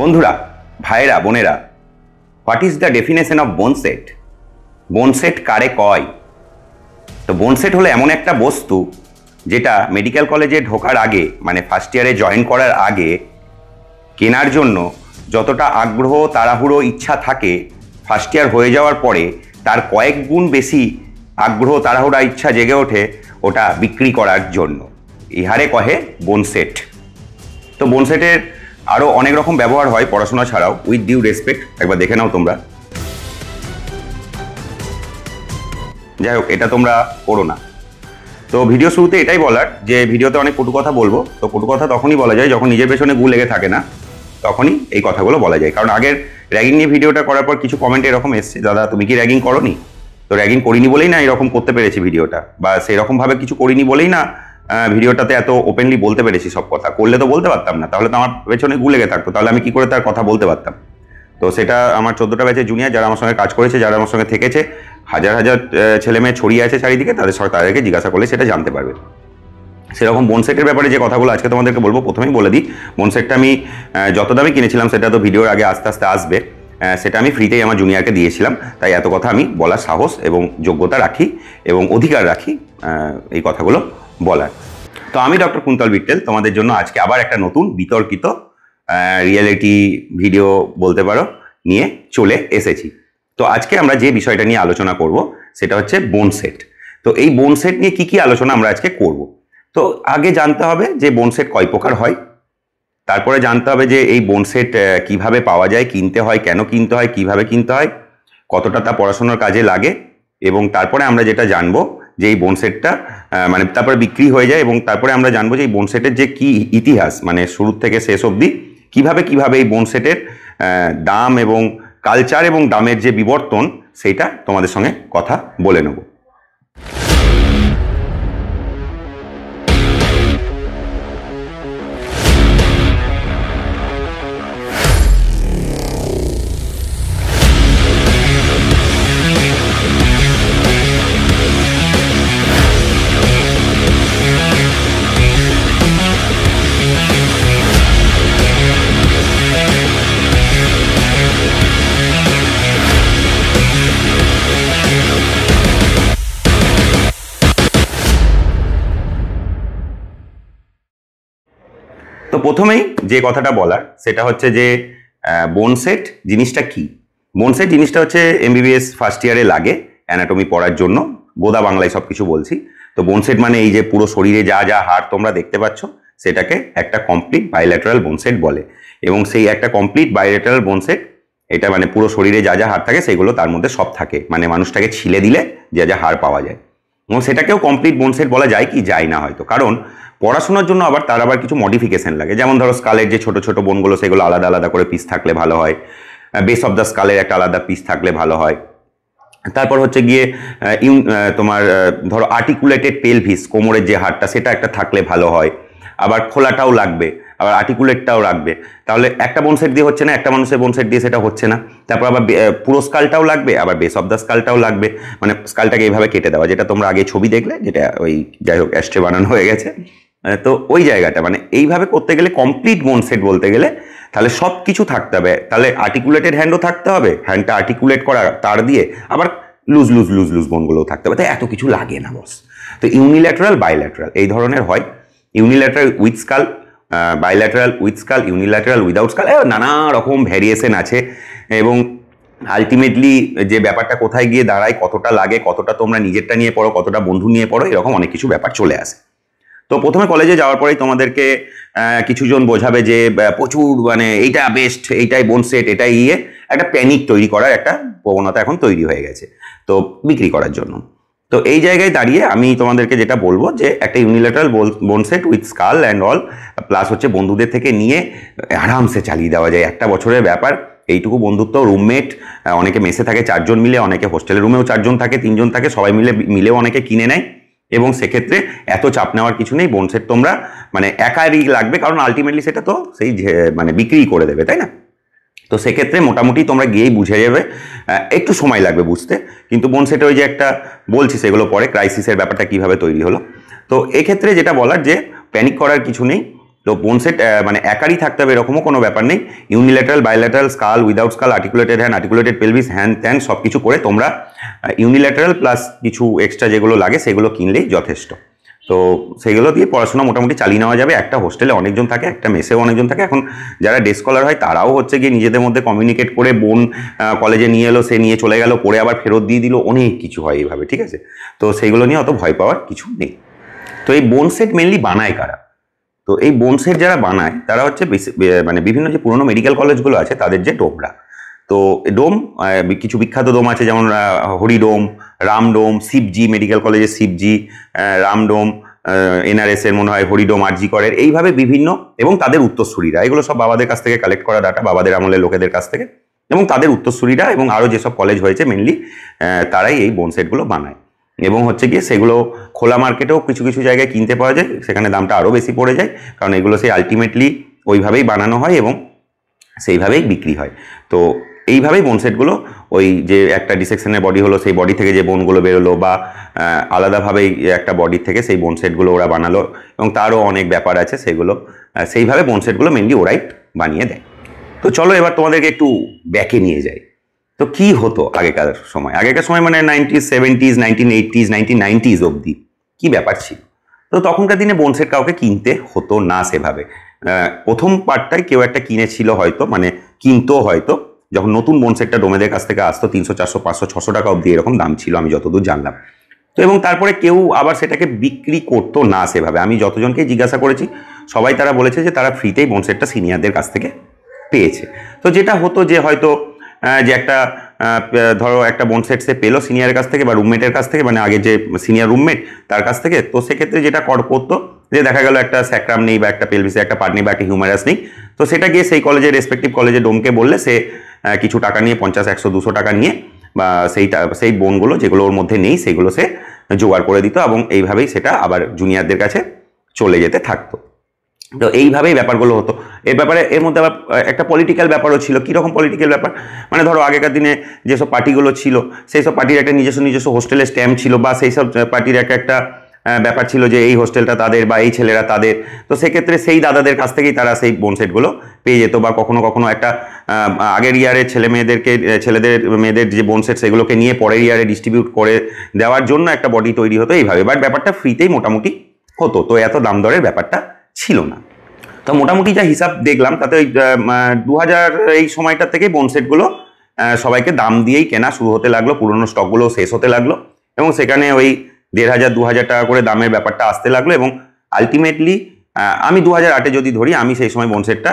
বন্ধুরা ভাইয়েরা বোনেরা what is the definition of bone set bone set কারে কয় তো বোনসেট হলো এমন একটা বস্তু যেটা মেডিকেল কলেজে ঢোকার আগে মানে ফার্স্ট ইয়ারে জয়েন করার আগে কেনার জন্য যতটা আগ্রহ তাড়াহুড়ো ইচ্ছা থাকে ফার্স্ট ইয়ার হয়ে যাওয়ার পরে তার কয়েক গুণ বেশি আগ্রহ তাড়াহুড়া ইচ্ছা জেগে ওঠে ওটা বিক্রি করার জন্য ইহারে কহে বোনসেট তো বোনসেটের আরও অনেক রকম ব্যবহার হয় পড়াশোনা ছাড়াও উইথ ডিউ রেসপেক্ট একবার দেখে নাও তোমরা যাই হোক এটা তোমরা করো না তো ভিডিও শুরুতে এটাই বলার যে ভিডিওতে অনেক কটু কথা বলবো তো কটু কথা তখনই বলা যায় যখন নিজের পেছনে গু লেগে থাকে না তখনই এই কথাগুলো বলা যায় কারণ আগের র্যাগিং নিয়ে ভিডিওটা করার পর কিছু কমেন্ট এরকম এসছে দাদা তুমি কি র্যাগিং করো তো র্যাগিং করিনি বলেই না এরকম করতে পেরেছি ভিডিওটা বা সেরকমভাবে কিছু করিনি বলেই না ভিডিওটাতে এত ওপেনলি বলতে পেরেছি সব কথা করলে তো বলতে পারতাম না তাহলে তো আমার পেছনে গুলে গে থাকতো তাহলে আমি কি করে তার কথা বলতে পারতাম তো সেটা আমার চোদ্দোটা ব্যাচে জুনিয়র যারা আমার সঙ্গে কাজ করেছে যারা আমার সঙ্গে থেকেছে হাজার হাজার ছেলে মেয়ে ছড়িয়ে আছে চারিদিকে তাদের তাদেরকে জিজ্ঞাসা করলে সেটা জানতে পারবে সেরকম বোনসেটের ব্যাপারে যে কথাগুলো আজকে তোমাদেরকে বলবো প্রথমেই বলে দিই বোনসেটটা আমি যত দামে কিনেছিলাম সেটা তো ভিডিওর আগে আস্তে আস্তে আসবে সেটা আমি ফ্রিতেই আমার জুনিয়রকে দিয়েছিলাম তাই এত কথা আমি বলার সাহস এবং যোগ্যতা রাখি এবং অধিকার রাখি এই কথাগুলো বলার তো আমি ডক্টর কুন্তল বিট্টেল তোমাদের জন্য আজকে আবার একটা নতুন বিতর্কিত রিয়েলিটি ভিডিও বলতে পারো নিয়ে চলে এসেছি তো আজকে আমরা যে বিষয়টা নিয়ে আলোচনা করব সেটা হচ্ছে বোন সেট তো এই বোন সেট নিয়ে কি কি আলোচনা আমরা আজকে করব তো আগে জানতে হবে যে বোন সেট কয় প্রকার হয় তারপরে জানতে হবে যে এই বোন সেট কীভাবে পাওয়া যায় কিনতে হয় কেন কিনতে হয় কিভাবে কিনতে হয় কতটা তা পড়াশোনার কাজে লাগে এবং তারপরে আমরা যেটা জানবো যে এই বোনসেটটা মানে তারপরে বিক্রি হয়ে যায় এবং তারপরে আমরা জানবো যে এই বোনসেটের যে কি ইতিহাস মানে শুরু থেকে শেষ অবধি কিভাবে কিভাবে এই বোনসেটের দাম এবং কালচার এবং দামের যে বিবর্তন সেইটা তোমাদের সঙ্গে কথা বলে নেবো তো প্রথমেই যে কথাটা বলার সেটা হচ্ছে যে বোনসেট জিনিসটা কি বোনসেট জিনিসটা হচ্ছে এমবিবিএস ফার্স্ট ইয়ারে লাগে অ্যানাটমি পড়ার জন্য গোদা বাংলায় সব কিছু বলছি তো বোনসেট মানে এই যে পুরো শরীরে যা যা হাড় তোমরা দেখতে পাচ্ছ সেটাকে একটা কমপ্লিট বাইল্যাটারাল বোনসেট বলে এবং সেই একটা কমপ্লিট বাইল্যাটারাল বোনসেট এটা মানে পুরো শরীরে যা যা হাড় থাকে সেগুলো তার মধ্যে সব থাকে মানে মানুষটাকে ছিলে দিলে যা যা হাড় পাওয়া যায় এবং সেটাকেও কমপ্লিট বোনসেট বলা যায় কি যায় না হয়তো কারণ পড়াশোনার জন্য আবার তার আবার কিছু মডিফিকেশান লাগে যেমন ধরো স্কালের যে ছোট ছোট বোনগুলো সেগুলো আলাদা আলাদা করে পিস থাকলে ভালো হয় বেস অফ দ্য স্কালের একটা আলাদা পিস থাকলে ভালো হয় তারপর হচ্ছে গিয়ে ইউন তোমার ধরো আর্টিকুলেটেড পেলভিস কোমরের যে হাড়টা সেটা একটা থাকলে ভালো হয় আবার খোলাটাও লাগবে আবার আর্টিকুলেটটাও রাখবে তাহলে একটা বোনসেট দিয়ে হচ্ছে না একটা মানুষের বোনসেট দিয়ে সেটা হচ্ছে না তারপর আবার পুরো স্কালটাও লাগবে আবার বেস অফ দ্য স্কালটাও লাগবে মানে স্কালটাকে এইভাবে কেটে দেওয়া যেটা তোমরা আগে ছবি দেখলে যেটা ওই যাই হোক অ্যাস্ট্রে বানানো হয়ে গেছে মানে তো ওই জায়গাটা মানে এইভাবে করতে গেলে কমপ্লিট বোন সেট বলতে গেলে তাহলে সব কিছু থাকতে হবে তাহলে আর্টিকুলেটেড হ্যান্ডও থাকতে হবে হ্যান্ডটা আর্টিকুলেট করা তার দিয়ে আবার লুজ লুজ লুজ লুজ বোনগুলোও থাকতে হবে তাই এত কিছু লাগে না বস তো ইউনিল্যাটারাল বাইল্যাটারাল এই ধরনের হয় unilateral with skull bilateral with skull unilateral without skull নানা রকম ভ্যারিয়েশন আছে এবং আলটিমেটলি যে ব্যাপারটা কোথায় গিয়ে দাঁড়ায় কতটা লাগে কতটা তোমরা নিজেরটা নিয়ে পড়ো কতটা বন্ধু নিয়ে পড়ো এরকম অনেক কিছু ব্যাপার চলে আসে তো প্রথমে কলেজে যাওয়ার পরেই তোমাদেরকে কিছুজন বোঝাবে যে প্রচুর মানে এইটা বেস্ট এইটাই বোন সেট এটাই ইয়ে একটা প্যানিক তৈরি করার একটা প্রবণতা এখন তৈরি হয়ে গেছে তো বিক্রি করার জন্য তো এই জায়গায় দাঁড়িয়ে আমি তোমাদেরকে যেটা বলবো যে একটা unilateral bone set with skull and all plus হচ্ছে বন্ধুদের থেকে নিয়ে আরামসে চালিয়ে দেওয়া যায় একটা বছরের ব্যাপার এইটুকু বন্ধুত্ব রুমমেট অনেকে মেসে থাকে চারজন মিলে অনেকে হোস্টেলের রুমেও চারজন থাকে তিনজন থাকে সবাই মিলে মিলেও অনেকে কিনে নেয় এবং সেক্ষেত্রে এত চাপ নেওয়ার কিছু নেই বোনসেট তোমরা মানে একাই লাগবে কারণ আলটিমেটলি সেটা তো সেই মানে বিক্রি করে দেবে তাই না তো সেক্ষেত্রে মোটামুটি তোমরা গিয়েই বুঝে যাবে একটু সময় লাগবে বুঝতে কিন্তু বোনসেটে ওই যে একটা বলছি সেগুলো পরে ক্রাইসিসের ব্যাপারটা কিভাবে তৈরি হলো তো এক্ষেত্রে যেটা বলার যে প্যানিক করার কিছু নেই তো বোন সেট মানে একারই থাকতে হবে এরকমও কোনো ব্যাপার নেই unilateral bilateral skull without skull articulated hand articulated pelvis hand ত্যান সব কিছু করে তোমরা ইউনিলেটারাল প্লাস কিছু এক্সট্রা যেগুলো লাগে সেগুলো কিনলেই যথেষ্ট তো সেগুলো দিয়ে পড়াশোনা মোটামুটি চালিয়ে নেওয়া যাবে একটা হোস্টেলে অনেকজন থাকে একটা মেসেও অনেকজন থাকে এখন যারা ডে স্কলার হয় তারাও হচ্ছে গিয়ে নিজেদের মধ্যে কমিউনিকেট করে বোন কলেজে নিয়ে এলো সে নিয়ে চলে গেল পরে আবার ফেরত দিয়ে দিল অনেক কিছু হয় এইভাবে ঠিক আছে তো সেইগুলো নিয়ে অত ভয় পাওয়ার কিছু নেই তো এই বোন সেট মেনলি বানায় কারা তো এই সেট যারা বানায় তারা হচ্ছে মানে বিভিন্ন যে পুরনো মেডিকেল কলেজগুলো আছে তাদের যে ডোমরা তো ডোম কিছু বিখ্যাত ডোম আছে যেমন হরিডোম রামডোম শিবজি মেডিকেল কলেজের শিবজি রামডোম এনআরএস এর মনে হয় হরিডোম আরজি করের এইভাবে বিভিন্ন এবং তাদের উত্তরসূরিরা এগুলো সব বাবাদের কাছ থেকে কালেক্ট করা ডাটা বাবাদের আমলের লোকেদের কাছ থেকে এবং তাদের উত্তরসূরিরা এবং আরও যেসব কলেজ হয়েছে মেনলি তারাই এই বোনসেটগুলো বানায় এবং হচ্ছে গিয়ে সেগুলো খোলা মার্কেটেও কিছু কিছু জায়গায় কিনতে পাওয়া যায় সেখানে দামটা আরও বেশি পড়ে যায় কারণ এগুলো সেই আলটিমেটলি ওইভাবেই বানানো হয় এবং সেইভাবেই বিক্রি হয় তো এইভাবেই বোন সেটগুলো ওই যে একটা ডিসেকশনের বডি হলো সেই বডি থেকে যে বোনগুলো বেরোলো বা আলাদাভাবেই একটা বডি থেকে সেই বোন সেটগুলো ওরা বানালো এবং তারও অনেক ব্যাপার আছে সেগুলো সেইভাবে বোন সেটগুলো মেনলি ওরাই বানিয়ে দেয় তো চলো এবার তোমাদেরকে একটু ব্যাকে নিয়ে যায় তো কি হতো আগেকার সময় আগেকার সময় মানে nineties seventies nineteen eighties nineteen nineties অবধি কী ব্যাপার ছিল তো তখনকার দিনে বোনসেট কাউকে কিনতে হতো না সেভাবে প্রথম পার্টটাই কেউ একটা কিনেছিল হয়তো মানে কিনতো হয়তো যখন নতুন বোনসেটটা ডোমেদের কাছ থেকে আসতো তিনশো চারশো পাঁচশো ছশো টাকা অবধি এরকম দাম ছিল আমি যতদূর জানলাম তো এবং তারপরে কেউ আবার সেটাকে বিক্রি করতো না সেভাবে আমি যতজনকে জিজ্ঞাসা করেছি সবাই তারা বলেছে যে তারা ফ্রিতেই বোনসেটটা সিনিয়রদের কাছ থেকে পেয়েছে তো যেটা হতো যে হয়তো যে একটা ধরো একটা বোনসেট সে পেলো সিনিয়রের কাছ থেকে বা রুমমেটের কাছ থেকে মানে আগে যে সিনিয়র রুমমেট তার কাছ থেকে তো সেক্ষেত্রে যেটা কর করতো যে দেখা গেল একটা স্যাক্রাম নেই বা একটা পেলভিসে একটা পার্ট নেই বা একটা হিউম্যারাস নেই তো সেটা গিয়ে সেই কলেজের রেসপেক্টিভ কলেজে ডোমকে বললে সে কিছু টাকা নিয়ে পঞ্চাশ একশো দুশো টাকা নিয়ে বা সেই সেই বোনগুলো যেগুলো ওর মধ্যে নেই সেগুলো সে জোগাড় করে দিত এবং এইভাবেই সেটা আবার জুনিয়রদের কাছে চলে যেতে থাকতো তো এইভাবেই ব্যাপারগুলো হতো এর ব্যাপারে এর মধ্যে আবার একটা পলিটিক্যাল ব্যাপারও ছিল কীরকম পলিটিক্যাল ব্যাপার মানে ধরো আগেকার দিনে যেসব পার্টিগুলো ছিল সেই সব পার্টির একটা নিজস্ব নিজস্ব হোস্টেলের স্ট্যাম্প ছিল বা সেই সব পার্টির একটা একটা ব্যাপার ছিল যে এই হোস্টেলটা তাদের বা এই ছেলেরা তাদের তো সেক্ষেত্রে সেই দাদাদের কাছ থেকেই তারা সেই বোনসেটগুলো পেয়ে যেত বা কখনো কখনো একটা আগের ইয়ারের ছেলে মেয়েদেরকে ছেলেদের মেয়েদের যে বোনসেট সেগুলোকে নিয়ে পরের ইয়ারে ডিস্ট্রিবিউট করে দেওয়ার জন্য একটা বডি তৈরি হতো এইভাবে বাট ব্যাপারটা ফ্রিতেই মোটামুটি হতো তো এত দাম দরের ব্যাপারটা ছিল না তো মোটামুটি যা হিসাব দেখলাম তাতে ওই দু এই সময়টা থেকে সেটগুলো সবাইকে দাম দিয়েই কেনা শুরু হতে লাগলো পুরনো স্টকগুলো শেষ হতে লাগলো এবং সেখানে ওই দেড় হাজার দু হাজার টাকা করে দামের ব্যাপারটা আসতে লাগলো এবং আলটিমেটলি আমি দু হাজার আটে যদি ধরি আমি সেই সময় বনসেটটা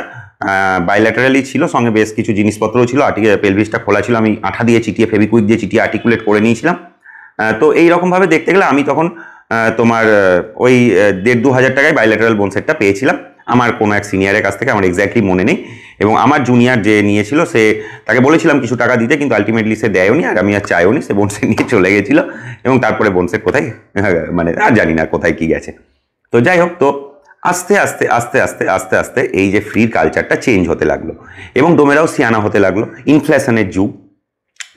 বাইল্যাটারালি ছিল সঙ্গে বেশ কিছু জিনিসপত্রও ছিল আর্টি পেলভিসটা খোলা ছিল আমি আঠা দিয়ে চিটিয়ে ফেবিকুইক দিয়ে চিটিয়ে আর্টিকুলেট করে নিয়েছিলাম তো এইরকমভাবে দেখতে গেলে আমি তখন তোমার ওই দেড় দু হাজার টাকায় বাইলেটারাল বোন সেটটা পেয়েছিলাম আমার কোনো এক সিনিয়রের কাছ থেকে আমার এক্স্যাক্টলি মনে নেই এবং আমার জুনিয়র যে নিয়েছিল সে তাকে বলেছিলাম কিছু টাকা দিতে কিন্তু আলটিমেটলি সে নি আর আমি আর চাইওনি সে বোনসেট নিয়ে চলে গেছিল এবং তারপরে বোনসেট কোথায় মানে আর জানি না কোথায় কি গেছে তো যাই হোক তো আস্তে আস্তে আস্তে আস্তে আস্তে আস্তে এই যে ফ্রির কালচারটা চেঞ্জ হতে লাগলো এবং ডোমেরাও সিয়ানা হতে লাগলো ইনফ্লেশনের যুগ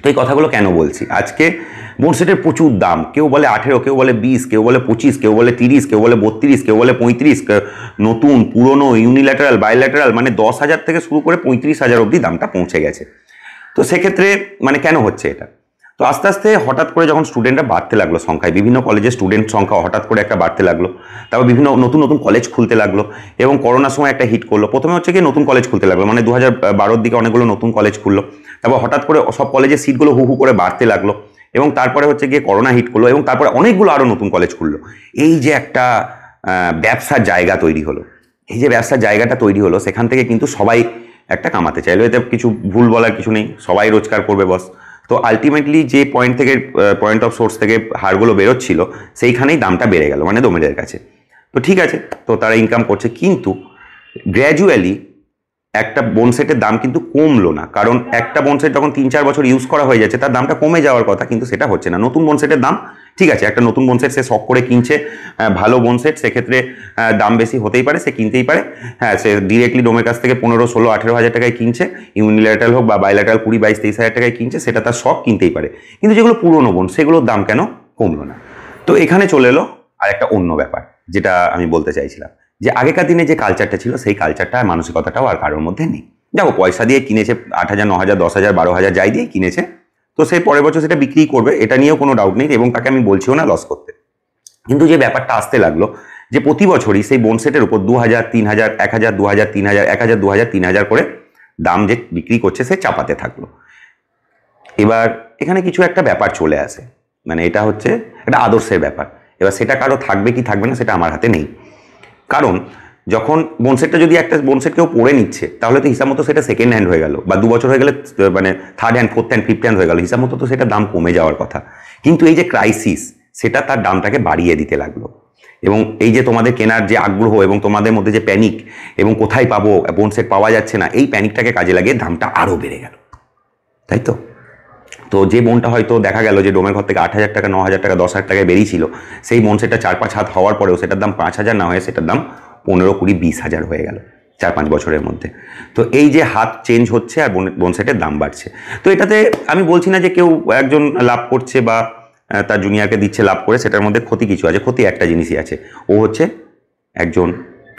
তো এই কথাগুলো কেন বলছি আজকে বোর্ড প্রচুর দাম কেউ বলে আঠেরো কেউ বলে বিশ কেউ বলে পঁচিশ কেউ বলে তিরিশ কেউ বলে বত্রিশ কেউ বলে পঁয়ত্রিশ নতুন পুরনো ইউনিল্যাটারাল বায়োল্যাটারাল মানে দশ হাজার থেকে শুরু করে পঁয়ত্রিশ হাজার অবধি দামটা পৌঁছে গেছে তো সেক্ষেত্রে মানে কেন হচ্ছে এটা তো আস্তে আস্তে হঠাৎ করে যখন স্টুডেন্টরা বাড়তে লাগলো সংখ্যায় বিভিন্ন কলেজে স্টুডেন্ট সংখ্যা হঠাৎ করে একটা বাড়তে লাগলো তারপর বিভিন্ন নতুন নতুন কলেজ খুলতে লাগলো এবং করোনার সময় একটা হিট করলো প্রথমে হচ্ছে কি নতুন কলেজ খুলতে লাগলো মানে দু হাজার বারোর দিকে অনেকগুলো নতুন কলেজ খুললো তারপর হঠাৎ করে সব কলেজের সিটগুলো হু হু করে বাড়তে লাগলো এবং তারপরে হচ্ছে গিয়ে করোনা হিট করলো এবং তারপরে অনেকগুলো আরও নতুন কলেজ খুললো এই যে একটা ব্যবসার জায়গা তৈরি হলো এই যে ব্যবসার জায়গাটা তৈরি হলো সেখান থেকে কিন্তু সবাই একটা কামাতে চাইলো এতে কিছু ভুল বলার কিছু নেই সবাই রোজগার করবে বস তো আলটিমেটলি যে পয়েন্ট থেকে পয়েন্ট অফ সোর্স থেকে হারগুলো বেরোচ্ছিল সেইখানেই দামটা বেড়ে গেল মানে দোমেদের কাছে তো ঠিক আছে তো তারা ইনকাম করছে কিন্তু গ্র্যাজুয়ালি একটা বোনসেটের দাম কিন্তু কমলো না কারণ একটা বোনসেট যখন তিন চার বছর ইউজ করা হয়ে যাচ্ছে তার দামটা কমে যাওয়ার কথা কিন্তু সেটা হচ্ছে না নতুন বোনসেটের দাম ঠিক আছে একটা নতুন বোনসেট সে শখ করে কিনছে হ্যাঁ, ভালো বোনসেট সেক্ষেত্রে হ্যাঁ, দাম বেশি হতেই পারে সে কিনতেই পারে হ্যাঁ সে ডিরেক্টলি ডোমের কাছ থেকে পনেরো ষোলো আঠেরো হাজার টাকায় কিনছে ইউনিলেটারাল হোক বা বাইলেটারাল কুড়ি বাইশ তেইশ হাজার টাকায় কিনছে সেটা তার শখ কিনতেই পারে কিন্তু যেগুলো পুরনো বোন সেগুলোর দাম কেন কমলো না তো এখানে চলে এলো আর একটা অন্য ব্যাপার যেটা আমি বলতে চাইছিলাম যে আগেকার দিনে যে কালচারটা ছিল সেই কালচারটা মানসিকতাটাও আর কারোর মধ্যে নেই দেখো পয়সা দিয়ে কিনেছে আট হাজার ন হাজার দশ হাজার বারো হাজার যাই দিয়ে কিনেছে তো সে পরের বছর সেটা বিক্রি করবে এটা নিয়েও কোনো ডাউট নেই এবং তাকে আমি বলছিও না লস করতে কিন্তু যে ব্যাপারটা আসতে লাগলো যে প্রতি বছরই সেই বোনসেটের উপর দু হাজার তিন হাজার এক হাজার দু হাজার তিন হাজার এক হাজার দু হাজার তিন হাজার করে দাম যে বিক্রি করছে সে চাপাতে থাকলো এবার এখানে কিছু একটা ব্যাপার চলে আসে মানে এটা হচ্ছে একটা আদর্শের ব্যাপার এবার সেটা কারো থাকবে কি থাকবে না সেটা আমার হাতে নেই কারণ যখন বোনসেটটা যদি একটা বোনসেট কেউ পড়ে নিচ্ছে তাহলে তো হিসাব মতো সেটা সেকেন্ড হ্যান্ড হয়ে গেল বা দু বছর হয়ে গেলে মানে third hand fourth hand fifth hand হয়ে গেল হিসাব মতো তো সেটা দাম কমে যাওয়ার কথা কিন্তু এই যে ক্রাইসিস সেটা তার দামটাকে বাড়িয়ে দিতে লাগলো এবং এই যে তোমাদের কেনার যে আগ্রহ এবং তোমাদের মধ্যে যে প্যানিক এবং কোথায় পাবো বোনসেট পাওয়া যাচ্ছে না এই প্যানিকটাকে কাজে লাগিয়ে দামটা আরও বেড়ে গেল তাই তো তো যে বোনটা হয়তো দেখা গেল যে ডোমের ঘর থেকে আট হাজার টাকা ন হাজার টাকা দশ হাজার টাকায় বেরিয়েছিল সেই বোন সেটা চার পাঁচ হাত হওয়ার পরেও সেটার দাম পাঁচ হাজার না হয়ে সেটার দাম পনেরো কুড়ি বিশ হাজার হয়ে গেল চার পাঁচ বছরের মধ্যে তো এই যে হাত চেঞ্জ হচ্ছে আর বোন সেটের দাম বাড়ছে তো এটাতে আমি বলছি না যে কেউ একজন লাভ করছে বা তার জুনিয়রকে দিচ্ছে লাভ করে সেটার মধ্যে ক্ষতি কিছু আছে ক্ষতি একটা জিনিসই আছে ও হচ্ছে একজন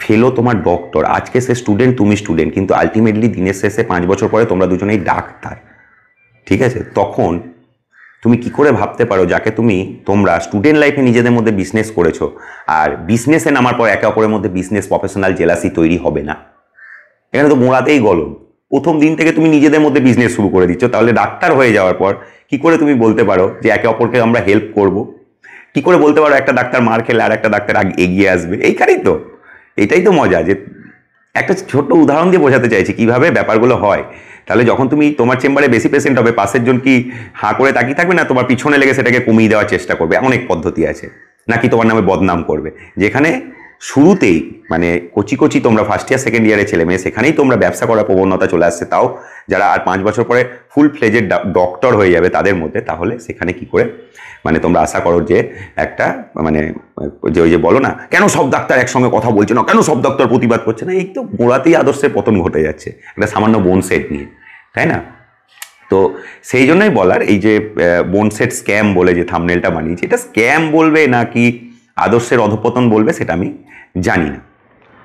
ফেলো তোমার ডক্টর আজকে সে স্টুডেন্ট তুমি স্টুডেন্ট কিন্তু আলটিমেটলি দিনের শেষে পাঁচ বছর পরে তোমরা দুজনেই ডাক্তার ঠিক আছে তখন তুমি কি করে ভাবতে পারো যাকে তুমি তোমরা স্টুডেন্ট লাইফে নিজেদের মধ্যে বিজনেস করেছো আর বিজনেসে নামার পর একে অপরের মধ্যে বিজনেস প্রফেশনাল জেলাসি তৈরি হবে না এখানে তো মোড়াতেই গলম প্রথম দিন থেকে তুমি নিজেদের মধ্যে বিজনেস শুরু করে দিচ্ছ তাহলে ডাক্তার হয়ে যাওয়ার পর কি করে তুমি বলতে পারো যে একে অপরকে আমরা হেল্প করব কি করে বলতে পারো একটা ডাক্তার মার খেলে আর একটা ডাক্তার এগিয়ে আসবে এইখানেই তো এটাই তো মজা যে একটা ছোট্ট উদাহরণ দিয়ে বোঝাতে চাইছি কিভাবে ব্যাপারগুলো হয় তাহলে যখন তুমি তোমার চেম্বারে বেশি পেশেন্ট হবে পাশের জন কি হাঁ করে তাকিয়ে থাকবে না তোমার পিছনে লেগে সেটাকে কমিয়ে দেওয়ার চেষ্টা করবে অনেক পদ্ধতি আছে নাকি তোমার নামে বদনাম করবে যেখানে শুরুতেই মানে কচি কচি তোমরা ফার্স্ট ইয়ার সেকেন্ড ইয়ারের ছেলে মেয়ে সেখানেই তোমরা ব্যবসা করার প্রবণতা চলে আসছে তাও যারা আর পাঁচ বছর পরে ফুল ফ্লেজের ডক্টর হয়ে যাবে তাদের মধ্যে তাহলে সেখানে কি করে মানে তোমরা আশা করো যে একটা মানে যে ওই যে বলো না কেন সব ডাক্তার একসঙ্গে কথা বলছে না কেন সব ডাক্তার প্রতিবাদ করছে না এই তো গোড়াতেই আদর্শের পতন ঘটে যাচ্ছে একটা সামান্য বোন সেট নিয়ে তাই না তো সেই জন্যই বলার এই যে বোনসেট স্ক্যাম বলে যে থামনেলটা বানিয়েছে এটা স্ক্যাম বলবে নাকি আদর্শের অধপতন বলবে সেটা আমি জানি না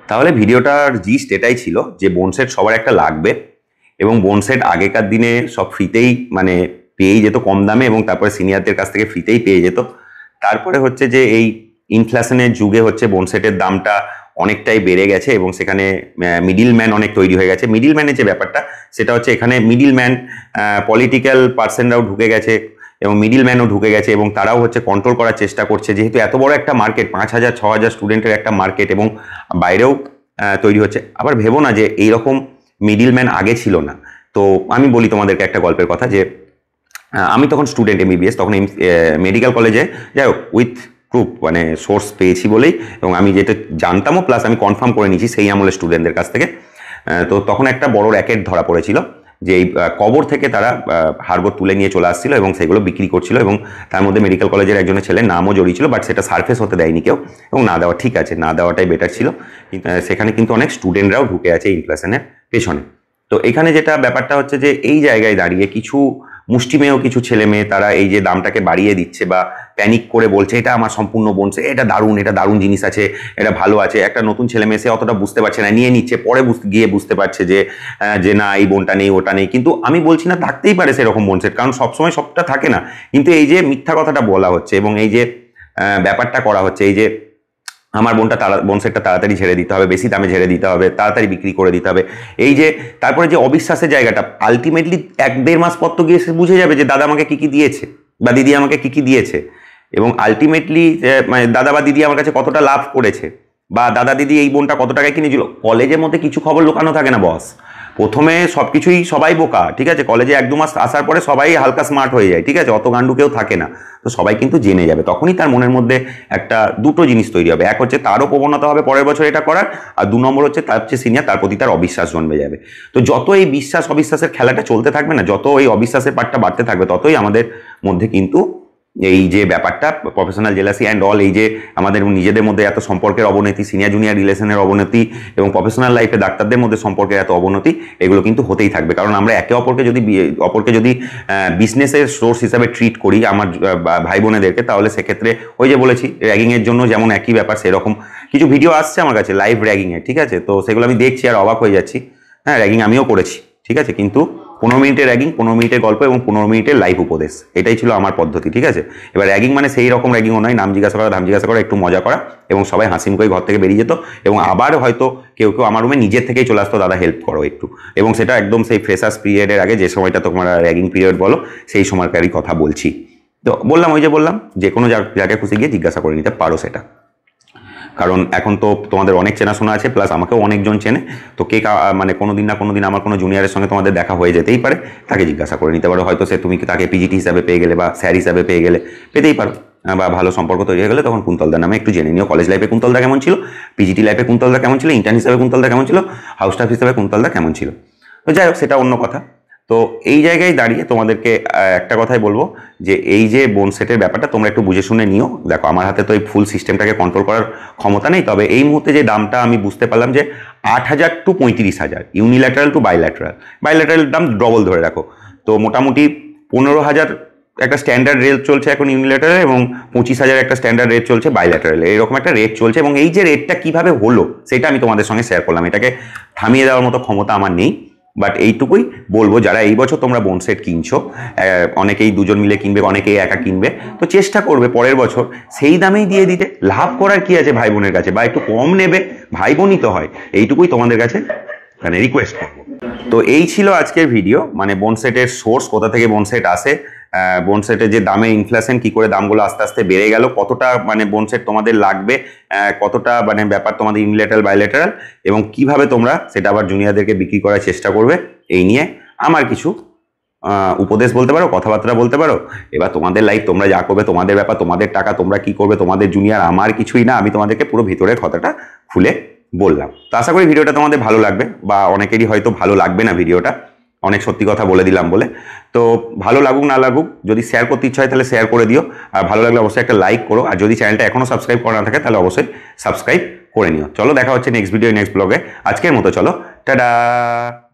তাহলে ভিডিওটার জিস্ট এটাই ছিল যে বোনসেট সবার একটা লাগবে এবং বোনসেট আগেকার দিনে সব ফ্রিতেই মানে পেয়েই যেত কম দামে এবং তারপরে সিনিয়রদের কাছ থেকে ফ্রিতেই পেয়ে যেত তারপরে হচ্ছে যে এই ইনফ্লেশনের যুগে হচ্ছে বোনসেটের দামটা অনেকটাই বেড়ে গেছে এবং সেখানে মিডিল ম্যান অনেক তৈরি হয়ে গেছে মিডিল ম্যানের যে ব্যাপারটা সেটা হচ্ছে এখানে মিডিল ম্যান পলিটিক্যাল পার্সেনরাও ঢুকে গেছে এবং মিডিল ম্যানও ঢুকে গেছে এবং তারাও হচ্ছে কন্ট্রোল করার চেষ্টা করছে যেহেতু এত বড় একটা মার্কেট পাঁচ হাজার ছ হাজার স্টুডেন্টের একটা মার্কেট এবং বাইরেও তৈরি হচ্ছে আবার ভেবো না যে এইরকম মিডিল ম্যান আগে ছিল না তো আমি বলি তোমাদেরকে একটা গল্পের কথা যে আমি তখন স্টুডেন্ট এমবিবিএস তখন মেডিকেল কলেজে যাই হোক উইথ প্রুফ মানে সোর্স পেয়েছি বলেই এবং আমি যেটা জানতামও প্লাস আমি কনফার্ম করে নিয়েছি সেই আমলে স্টুডেন্টদের কাছ থেকে তো তখন একটা বড় র্যাকেট ধরা পড়েছিল যে এই কবর থেকে তারা হারগোর তুলে নিয়ে চলে আসছিল এবং সেগুলো বিক্রি করছিল এবং তার মধ্যে মেডিকেল কলেজের একজনের ছেলের নামও জড়িয়ে ছিল বাট সেটা সার্ফেস হতে দেয়নি কেউ এবং না দেওয়া ঠিক আছে না দেওয়াটাই বেটার ছিল সেখানে কিন্তু অনেক স্টুডেন্টরাও ঢুকে আছে ইনফ্লেশনের পেছনে তো এখানে যেটা ব্যাপারটা হচ্ছে যে এই জায়গায় দাঁড়িয়ে কিছু মুষ্টিমেয় কিছু ছেলে মেয়ে তারা এই যে দামটাকে বাড়িয়ে দিচ্ছে বা প্যানিক করে বলছে এটা আমার সম্পূর্ণ বনছে এটা দারুণ এটা দারুণ জিনিস আছে এটা ভালো আছে একটা নতুন ছেলে মেয়ে সে অতটা বুঝতে পারছে না নিয়ে নিচ্ছে পরে গিয়ে বুঝতে পারছে যে যে না এই বোনটা নেই ওটা নেই কিন্তু আমি বলছি না থাকতেই পারে সেরকম বনসেট কারণ সবসময় সবটা থাকে না কিন্তু এই যে মিথ্যা কথাটা বলা হচ্ছে এবং এই যে ব্যাপারটা করা হচ্ছে এই যে আমার বোনটা তারা বোনসেটটা তাড়াতাড়ি ছেড়ে দিতে হবে বেশি দামে ঝেড়ে দিতে হবে তাড়াতাড়ি বিক্রি করে দিতে হবে এই যে তারপরে যে অবিশ্বাসের জায়গাটা আলটিমেটলি এক দেড় মাস পর তো গিয়ে সে বুঝে যাবে যে দাদা আমাকে কী কী দিয়েছে বা দিদি আমাকে কী কী দিয়েছে এবং আলটিমেটলি মানে দাদা বা দিদি আমার কাছে কতটা লাভ করেছে বা দাদা দিদি এই বোনটা কত টাকায় কিনেছিল কলেজের মধ্যে কিছু খবর লুকানো থাকে না বস প্রথমে সব কিছুই সবাই বোকা ঠিক আছে কলেজে এক দু মাস আসার পরে সবাই হালকা স্মার্ট হয়ে যায় ঠিক আছে অত গান্ডু কেউ থাকে না তো সবাই কিন্তু জেনে যাবে তখনই তার মনের মধ্যে একটা দুটো জিনিস তৈরি হবে এক হচ্ছে তারও প্রবণতা হবে পরের বছর এটা করার আর দু নম্বর হচ্ছে তার হচ্ছে সিনিয়র তার প্রতি তার অবিশ্বাস জন্মে যাবে তো যত এই বিশ্বাস অবিশ্বাসের খেলাটা চলতে থাকবে না যত এই অবিশ্বাসের পার্টটা বাড়তে থাকবে ততই আমাদের মধ্যে কিন্তু এই যে ব্যাপারটা প্রফেশনাল জেলাসি অ্যান্ড অল এই যে আমাদের নিজেদের মধ্যে এত সম্পর্কের অবনতি সিনিয়র জুনিয়র রিলেশনের অবনতি এবং প্রফেশনাল লাইফে ডাক্তারদের মধ্যে সম্পর্কের এত অবনতি এগুলো কিন্তু হতেই থাকবে কারণ আমরা একে অপরকে যদি অপরকে যদি বিজনেসের সোর্স হিসাবে ট্রিট করি আমার ভাই বোনেদেরকে তাহলে সেক্ষেত্রে ওই যে বলেছি র্যাগিংয়ের জন্য যেমন একই ব্যাপার সেরকম কিছু ভিডিও আসছে আমার কাছে লাইভ র্যাগিংয়ের ঠিক আছে তো সেগুলো আমি দেখছি আর অবাক হয়ে যাচ্ছি হ্যাঁ র্যাগিং আমিও করেছি ঠিক আছে কিন্তু পনেরো মিনিটের র্যাগিং পনেরো মিনিটের গল্প এবং পনেরো মিনিটের লাইভ উপদেশ এটাই ছিল আমার পদ্ধতি ঠিক আছে এবার র্যাগিং মানে সেই রকম র্যাগিংও নয় নাম জিজ্ঞাসা করা ধাম জিজ্ঞাসা করা একটু মজা করা এবং সবাই হাসিম করে ঘর থেকে বেরিয়ে যেত এবং আবার হয়তো কেউ কেউ আমার রুমে নিজের থেকেই চলে আসতো দাদা হেল্প করো একটু এবং সেটা একদম সেই ফ্রেশার্স পিরিয়ডের আগে যে সময়টা তোমরা র্যাগিং পিরিয়ড বলো সেই সময়কারই কথা বলছি তো বললাম ওই যে বললাম যে কোনো জায়গায় খুশি গিয়ে জিজ্ঞাসা করে নিতে পারো সেটা কারণ এখন তো তোমাদের অনেক চেনাশোনা আছে প্লাস আমাকেও অনেকজন চেনে তো কে মানে কোনো দিন না কোনো দিন আমার কোনো জুনিয়রের সঙ্গে তোমাদের দেখা হয়ে যেতেই পারে তাকে জিজ্ঞাসা করে নিতে পারো হয়তো সে তুমি তাকে পিজিটি হিসাবে পেয়ে গেলে বা স্যার হিসাবে পেয়ে গেলে পেতেই পারো বা ভালো সম্পর্ক তৈরি হয়ে গেলে তখন কুন্তলদার নামে একটু জেনে নিও কলেজ লাইফে কুন্তলদা কেমন ছিল পিজিটি লাইফে কুন্তলদা কেমন ছিল ইন্টার্ন হিসাবে কুন্তলদা কেমন ছিল হাউস স্টাফ হিসাবে কুন্তলদা কেমন ছিল তো যাই হোক সেটা অন্য কথা তো এই জায়গায় দাঁড়িয়ে তোমাদেরকে একটা কথাই বলবো যে এই যে বোন সেটের ব্যাপারটা তোমরা একটু বুঝে শুনে নিও দেখো আমার হাতে তো এই ফুল সিস্টেমটাকে কন্ট্রোল করার ক্ষমতা নেই তবে এই মুহূর্তে যে দামটা আমি বুঝতে পারলাম যে আট হাজার টু পঁয়ত্রিশ হাজার ইউনিল্যাটারাল টু বাইল্যাটারাল বাইল্যাটারাল দাম ডবল ধরে রাখো তো মোটামুটি পনেরো হাজার একটা স্ট্যান্ডার্ড রেট চলছে এখন ইউনিল্যাটারাল এবং পঁচিশ হাজার একটা স্ট্যান্ডার্ড রেট চলছে বাইল্যাটারালে এরকম একটা রেট চলছে এবং এই যে রেটটা কীভাবে হলো সেটা আমি তোমাদের সঙ্গে শেয়ার করলাম এটাকে থামিয়ে দেওয়ার মতো ক্ষমতা আমার নেই বাট এইটুকুই বলবো যারা এই বছর তোমরা বোন সেট কিনছো অনেকেই দুজন মিলে কিনবে অনেকেই একা কিনবে তো চেষ্টা করবে পরের বছর সেই দামেই দিয়ে দিতে লাভ করার কি আছে ভাই বোনের কাছে বা একটু কম নেবে ভাই বোনই তো হয় এইটুকুই তোমাদের কাছে মানে রিকোয়েস্ট করব তো এই ছিল আজকের ভিডিও মানে বোনসেটের সোর্স কোথা থেকে বোনসেট আসে বোনসেটের যে দামে ইনফ্লেশন কি করে দামগুলো আস্তে আস্তে বেড়ে গেল কতটা মানে বোনসেট তোমাদের লাগবে কতটা মানে ব্যাপার তোমাদের ইনলেটারাল বাইলেটারাল এবং কিভাবে তোমরা সেটা আবার জুনিয়রদেরকে বিক্রি করার চেষ্টা করবে এই নিয়ে আমার কিছু উপদেশ বলতে পারো কথাবার্তা বলতে পারো এবার তোমাদের লাইফ তোমরা যা করবে তোমাদের ব্যাপার তোমাদের টাকা তোমরা কি করবে তোমাদের জুনিয়র আমার কিছুই না আমি তোমাদেরকে পুরো ভিতরের কথাটা খুলে বললাম তো আশা করি ভিডিওটা তোমাদের ভালো লাগবে বা অনেকেরই হয়তো ভালো লাগবে না ভিডিওটা অনেক সত্যি কথা বলে দিলাম বলে তো ভালো লাগুক না লাগুক যদি শেয়ার করতে ইচ্ছা হয় তাহলে শেয়ার করে দিও আর ভালো লাগলে অবশ্যই একটা লাইক করো আর যদি চ্যানেলটা এখনও সাবস্ক্রাইব করা না থাকে তাহলে অবশ্যই সাবস্ক্রাইব করে নিও চলো দেখা হচ্ছে নেক্সট ভিডিও নেক্সট ব্লগে আজকের মতো চলো টাটা